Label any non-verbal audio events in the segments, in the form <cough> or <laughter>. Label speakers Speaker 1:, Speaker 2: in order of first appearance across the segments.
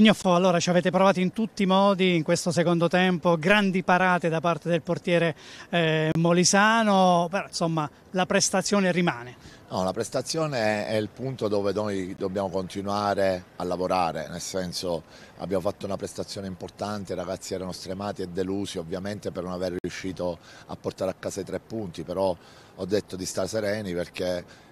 Speaker 1: Ignoffo, allora ci avete provato in tutti i modi in questo secondo tempo, grandi parate da parte del portiere eh, Molisano, però insomma la prestazione rimane. No,
Speaker 2: la prestazione è il punto dove noi dobbiamo continuare a lavorare, nel senso abbiamo fatto una prestazione importante, i ragazzi erano stremati e delusi ovviamente per non aver riuscito a portare a casa i tre punti, però ho detto di stare sereni perché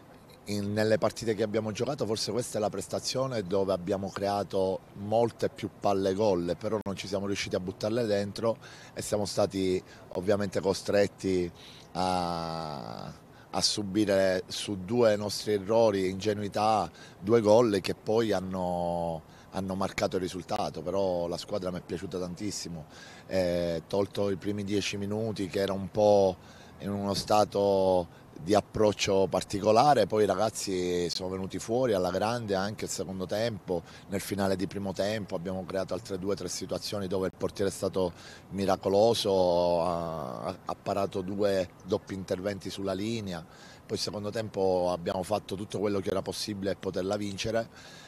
Speaker 2: in, nelle partite che abbiamo giocato forse questa è la prestazione dove abbiamo creato molte più palle gol, però non ci siamo riusciti a buttarle dentro e siamo stati ovviamente costretti a, a subire su due nostri errori, ingenuità, due gol che poi hanno, hanno marcato il risultato, però la squadra mi è piaciuta tantissimo, eh, tolto i primi dieci minuti che era un po' in uno stato di approccio particolare, poi i ragazzi sono venuti fuori alla grande anche il secondo tempo, nel finale di primo tempo abbiamo creato altre due o tre situazioni dove il portiere è stato miracoloso, ha, ha parato due doppi interventi sulla linea poi secondo tempo abbiamo fatto tutto quello che era possibile per poterla vincere,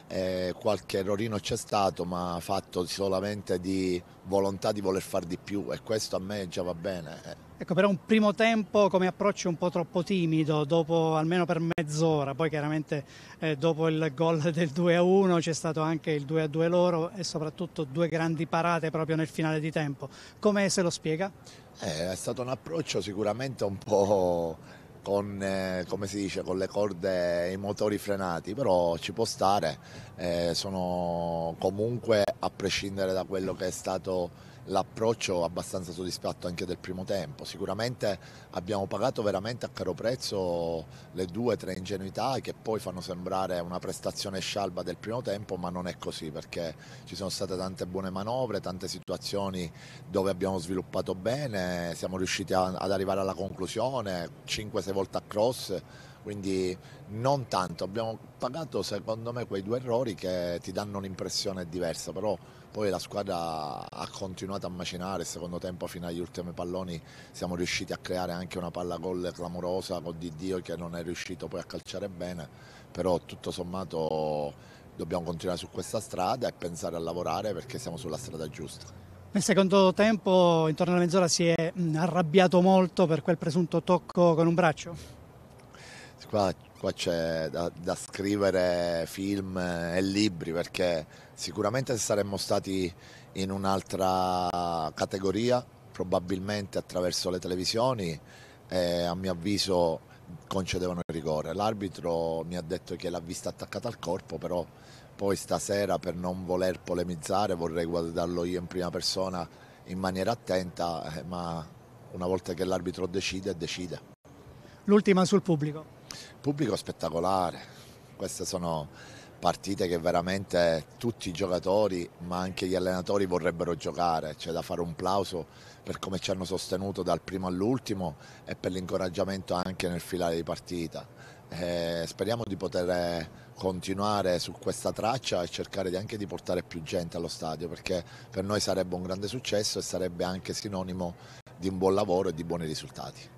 Speaker 2: eh, qualche errorino c'è stato ma fatto solamente di volontà di voler fare di più e questo a me già va bene. Eh.
Speaker 1: Ecco, però un primo tempo come approccio un po' troppo timido, dopo almeno per mezz'ora, poi chiaramente eh, dopo il gol <laughs> del 2-1 c'è stato anche il 2-2 loro e soprattutto due grandi parate proprio nel finale di tempo. Come se lo spiega?
Speaker 2: Eh, è stato un approccio sicuramente un po' con, eh, dice, con, le corde e i motori frenati, però ci può stare, eh, sono comunque a prescindere da quello che è stato l'approccio abbastanza soddisfatto anche del primo tempo. Sicuramente abbiamo pagato veramente a caro prezzo le due o tre ingenuità che poi fanno sembrare una prestazione scialba del primo tempo, ma non è così perché ci sono state tante buone manovre, tante situazioni dove abbiamo sviluppato bene, siamo riusciti a, ad arrivare alla conclusione, 5-6 volte a cross quindi non tanto, abbiamo pagato secondo me quei due errori che ti danno un'impressione diversa, però poi la squadra ha continuato a macinare, secondo tempo fino agli ultimi palloni siamo riusciti a creare anche una palla gol clamorosa con Di Dio che non è riuscito poi a calciare bene, però tutto sommato dobbiamo continuare su questa strada e pensare a lavorare perché siamo sulla strada giusta.
Speaker 1: Nel secondo tempo, intorno alla mezz'ora, si è arrabbiato molto per quel presunto tocco con un braccio?
Speaker 2: Qua, qua c'è da, da, scrivere film e libri perché sicuramente se saremmo stati in un'altra categoria, probabilmente attraverso le televisioni, eh, a mio avviso concedevano il rigore. L'arbitro mi ha detto che l'ha vista attaccata al corpo, però poi stasera per non voler polemizzare vorrei guardarlo io in prima persona in maniera attenta, eh, ma una volta che l'arbitro decide, decide.
Speaker 1: L'ultima sul pubblico.
Speaker 2: Pubblico spettacolare, queste sono partite che veramente tutti i giocatori ma anche gli allenatori vorrebbero giocare, c'è da fare un plauso per come ci hanno sostenuto dal primo all'ultimo e per l'incoraggiamento anche nel filare di partita. E eh, speriamo di poter continuare su questa traccia e cercare di anche di portare più gente allo stadio perché per noi sarebbe un grande successo e sarebbe anche sinonimo di un buon lavoro e di buoni risultati.